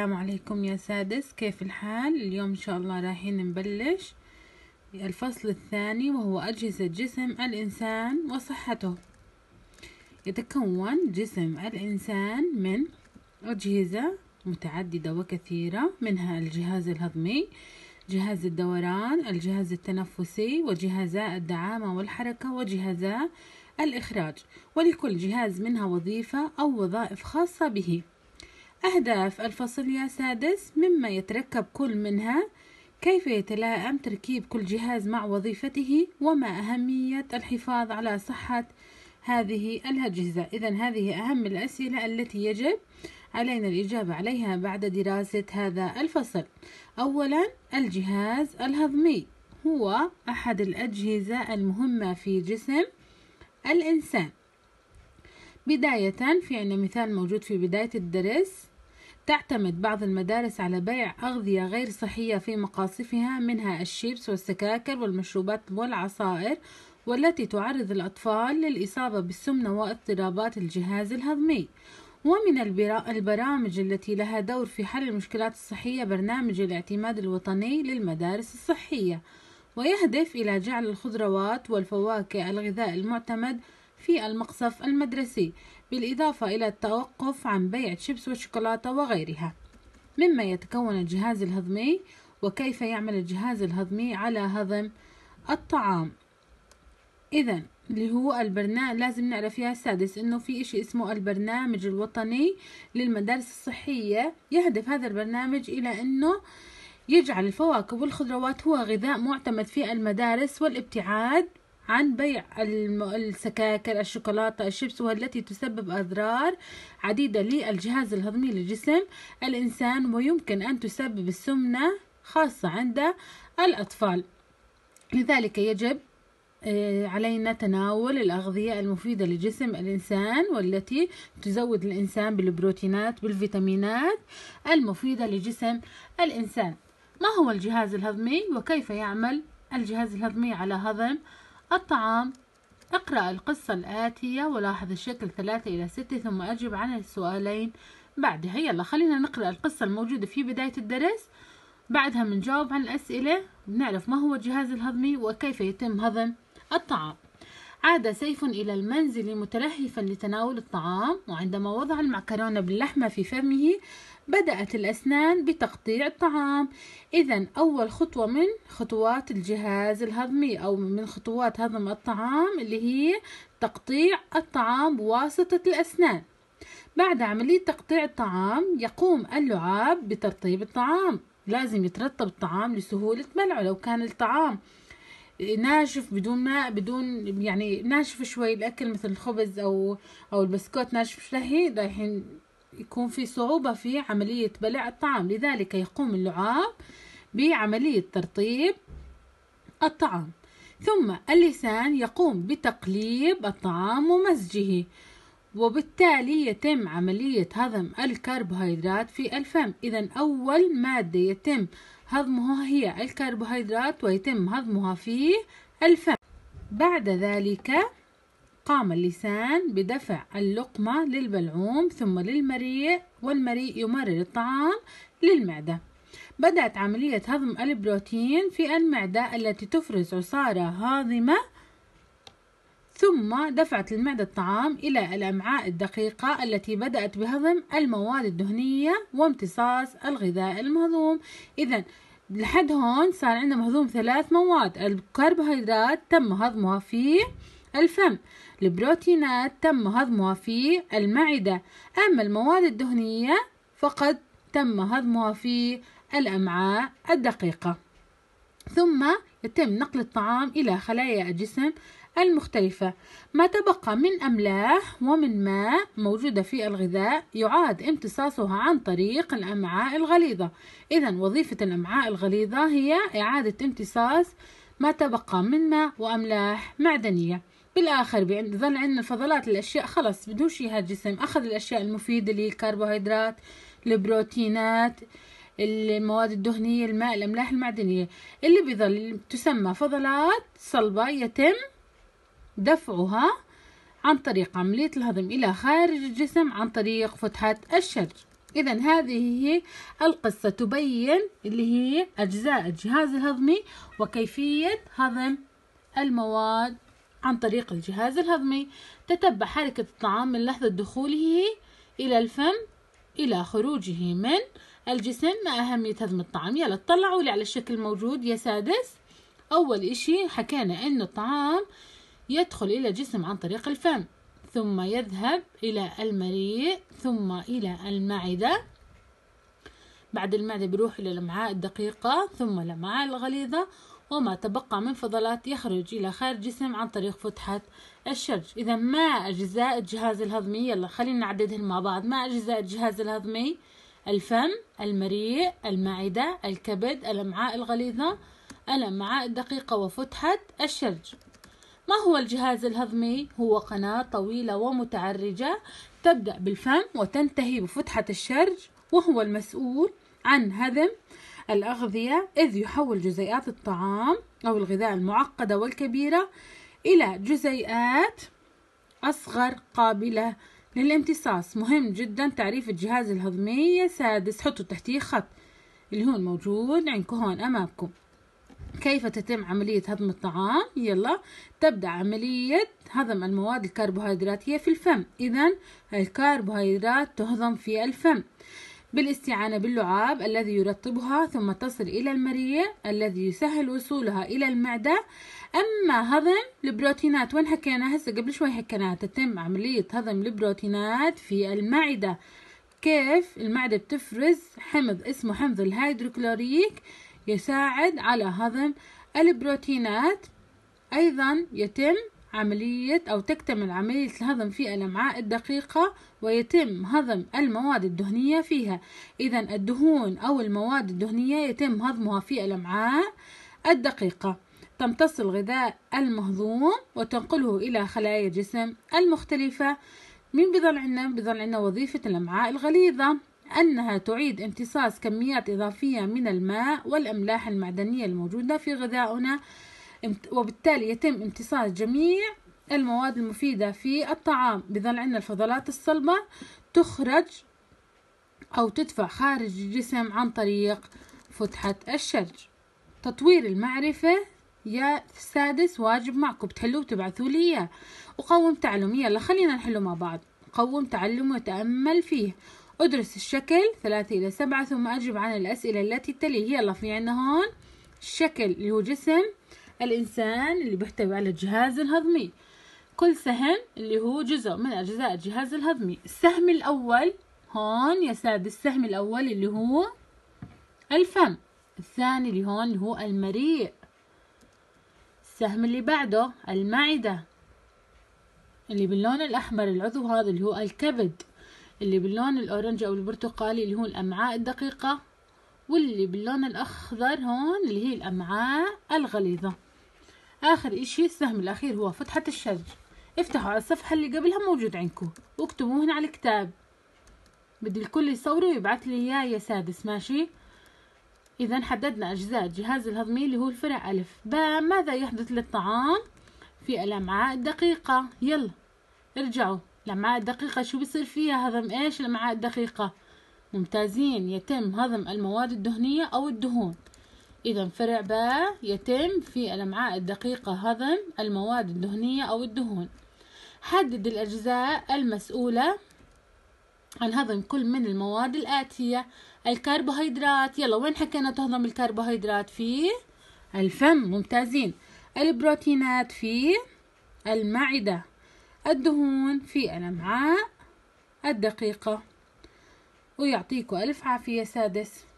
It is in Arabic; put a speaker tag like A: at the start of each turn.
A: السلام عليكم يا سادس كيف الحال اليوم ان شاء الله رايحين نبلش الفصل الثاني وهو اجهزة جسم الانسان وصحته يتكون جسم الانسان من اجهزة متعددة وكثيرة منها الجهاز الهضمي جهاز الدوران الجهاز التنفسي وجهاز الدعامة والحركة وجهاز الإخراج ولكل جهاز منها وظيفة أو وظائف خاصة به أهداف الفصل يا سادس مما يتركب كل منها كيف يتلائم تركيب كل جهاز مع وظيفته وما أهمية الحفاظ على صحة هذه الأجهزة إذا هذه أهم الأسئلة التي يجب علينا الإجابة عليها بعد دراسة هذا الفصل أولا الجهاز الهضمي هو أحد الأجهزة المهمة في جسم الإنسان بداية في عنا مثال موجود في بداية الدرس تعتمد بعض المدارس على بيع أغذية غير صحية في مقاصفها منها الشيبس والسكاكر والمشروبات والعصائر والتي تعرض الأطفال للإصابة بالسمنة واضطرابات الجهاز الهضمي ومن البرامج التي لها دور في حل المشكلات الصحية برنامج الاعتماد الوطني للمدارس الصحية ويهدف إلى جعل الخضروات والفواكه الغذاء المعتمد في المقصف المدرسي بالإضافة إلى التوقف عن بيع شيبس وشوكولاتة وغيرها مما يتكون الجهاز الهضمي وكيف يعمل الجهاز الهضمي على هضم الطعام إذا اللي هو البرنامج لازم نعرف يا السادس انه في اشي اسمه البرنامج الوطني للمدارس الصحية يهدف هذا البرنامج الى انه يجعل الفواكه والخضروات هو غذاء معتمد في المدارس والابتعاد عن بيع السكاكر الشوكولاتة الشيبس والتي تسبب أضرار عديدة للجهاز الهضمي لجسم الإنسان ويمكن أن تسبب السمنة خاصة عند الأطفال لذلك يجب آه، علينا تناول الأغذية المفيدة لجسم الإنسان والتي تزود الإنسان بالبروتينات بالفيتامينات المفيدة لجسم الإنسان ما هو الجهاز الهضمي وكيف يعمل الجهاز الهضمي على هضم الطعام اقرأ القصة الآتية ولاحظ الشكل ثلاثة إلى ستة ثم أجب عن السؤالين بعدها يلا خلينا نقرأ القصة الموجودة في بداية الدرس بعدها بنجاوب عن الأسئلة بنعرف ما هو الجهاز الهضمي وكيف يتم هضم الطعام عاد سيف إلى المنزل متلهفا لتناول الطعام وعندما وضع المعكرونة باللحمة في فمه بدأت الأسنان بتقطيع الطعام إذا أول خطوة من خطوات الجهاز الهضمي أو من خطوات هضم الطعام اللي هي تقطيع الطعام بواسطة الأسنان بعد عملية تقطيع الطعام يقوم اللعاب بترطيب الطعام لازم يترطب الطعام لسهولة بلعه لو كان الطعام ناشف بدون ما بدون يعني ناشف شوي الاكل مثل الخبز او او البسكوت ناشف شوي رايحين يكون في صعوبة في عملية بلع الطعام لذلك يقوم اللعاب بعملية ترطيب الطعام ثم اللسان يقوم بتقليب الطعام ومزجه وبالتالي يتم عملية هضم الكربوهيدرات في الفم إذا أول مادة يتم هضمها هي الكربوهيدرات ويتم هضمها في الفم بعد ذلك قام اللسان بدفع اللقمة للبلعوم ثم للمريء والمريء يمرر الطعام للمعدة بدأت عملية هضم البروتين في المعدة التي تفرز عصارة هاضمة ثم دفعت المعدة الطعام إلى الأمعاء الدقيقة التي بدأت بهضم المواد الدهنية وامتصاص الغذاء المهضوم إذا لحد هون صار عندنا مهضوم ثلاث مواد الكربوهيدرات تم هضمها في الفم البروتينات تم هضمها في المعدة أما المواد الدهنية فقد تم هضمها في الأمعاء الدقيقة ثم يتم نقل الطعام إلى خلايا الجسم المختلفة ما تبقى من أملاح ومن ماء موجودة في الغذاء يعاد امتصاصها عن طريق الأمعاء الغليظة إذا وظيفة الأمعاء الغليظة هي إعادة امتصاص ما تبقى من ماء وأملاح معدنية بالآخر ظل عندنا الفضلات الأشياء خلص بدوش إياها الجسم أخذ الأشياء المفيدة للكربوهيدرات البروتينات المواد الدهنية الماء الأملاح المعدنية اللي بيظل تسمى فضلات صلبة يتم دفعها عن طريق عملية الهضم إلى خارج الجسم عن طريق فتحات الشرج إذا هذه هي القصة تبين اللي هي أجزاء الجهاز الهضمي وكيفية هضم المواد عن طريق الجهاز الهضمي تتبع حركة الطعام من لحظة دخوله إلى الفم إلى خروجه من الجسم ما أهمية هضم الطعام يلا اطلعوا لي على الشكل الموجود يا سادس أول إشي حكينا إنه الطعام يدخل إلى الجسم عن طريق الفم ثم يذهب إلى المريء ثم إلى المعدة بعد المعدة بيروح إلى الأمعاء الدقيقة ثم الأمعاء الغليظة وما تبقى من فضلات يخرج إلى خارج الجسم عن طريق فتحة الشرج إذا ما أجزاء الجهاز الهضمي يلا خلينا نعددهم مع بعض ما أجزاء الجهاز الهضمي الفم المريء المعدة الكبد الأمعاء الغليظة الأمعاء الدقيقة وفتحة الشرج ما هو الجهاز الهضمي؟ هو قناة طويلة ومتعرجة تبدأ بالفم وتنتهي بفتحة الشرج وهو المسؤول عن هضم الأغذية إذ يحول جزيئات الطعام أو الغذاء المعقدة والكبيرة إلى جزيئات أصغر قابلة للامتصاص مهم جدا تعريف الجهاز الهضمي سادس حطوا تحتيه خط اللي هو الموجود عندكم هون أمامكم كيف تتم عملية هضم الطعام يلا تبدأ عملية هضم المواد الكربوهيدراتية في الفم إذا الكربوهيدرات تهضم في الفم بالاستعانة باللعاب الذي يرطبها ثم تصل إلى المريء الذي يسهل وصولها إلى المعدة أما هضم البروتينات وين حكينا هسه قبل شوي حكينا تتم عملية هضم البروتينات في المعدة كيف المعدة بتفرز حمض اسمه حمض الهيدروكلوريك يساعد على هضم البروتينات أيضا يتم عملية أو تكتمل عملية الهضم في الأمعاء الدقيقة ويتم هضم المواد الدهنية فيها إذا الدهون أو المواد الدهنية يتم هضمها في الأمعاء الدقيقة تمتص الغذاء المهضوم وتنقله إلى خلايا الجسم المختلفة مين بضل عنا؟ بضل عنا وظيفة الأمعاء الغليظة أنها تعيد امتصاص كميات إضافية من الماء والأملاح المعدنية الموجودة في غذائنا وبالتالي يتم امتصاص جميع المواد المفيدة في الطعام بظل عندنا الفضلات الصلبة تخرج أو تدفع خارج الجسم عن طريق فتحة الشرج تطوير المعرفة يا سادس واجب معكم بتحلوه وتبعثوا لي اياه وقوم تعلم يلا خلينا نحله مع بعض قوم تعلم وتأمل فيه ادرس الشكل ثلاثة إلى سبعة ثم أجب عن الأسئلة التي تلي يلا في عنا هون الشكل اللي هو جسم الإنسان اللي بيحتوي على الجهاز الهضمي كل سهم اللي هو جزء من أجزاء الجهاز الهضمي السهم الأول هون يا ساد السهم الأول اللي هو الفم الثاني اللي هون اللي هو المريء السهم اللي بعده المعدة اللي باللون الأحمر العضو هذا اللي هو الكبد اللي باللون الأورنج أو البرتقالي اللي هو الأمعاء الدقيقة واللي باللون الأخضر هون اللي هي الأمعاء الغليظة آخر إشي السهم الأخير هو فتحة الشج افتحوا على الصفحة اللي قبلها موجود عندكم واكتبوا هنا على الكتاب بدي الكل يصوره ويبعث لي إياه يا سادس ماشي إذا حددنا أجزاء الجهاز الهضمي اللي هو الفرع ألف باء ماذا يحدث للطعام في الأمعاء الدقيقة يلا ارجعوا الأمعاء الدقيقة شو بصير فيها هضم إيش الأمعاء الدقيقة ممتازين يتم هضم المواد الدهنية أو الدهون إذا فرع باء يتم في الأمعاء الدقيقة هضم المواد الدهنية أو الدهون حدد الأجزاء المسؤولة عن هضم كل من المواد الآتية الكربوهيدرات يلا وين حكينا تهضم الكربوهيدرات في الفم ممتازين البروتينات في المعدة الدهون في الأمعاء الدقيقة ويعطيكم ألف عافية سادس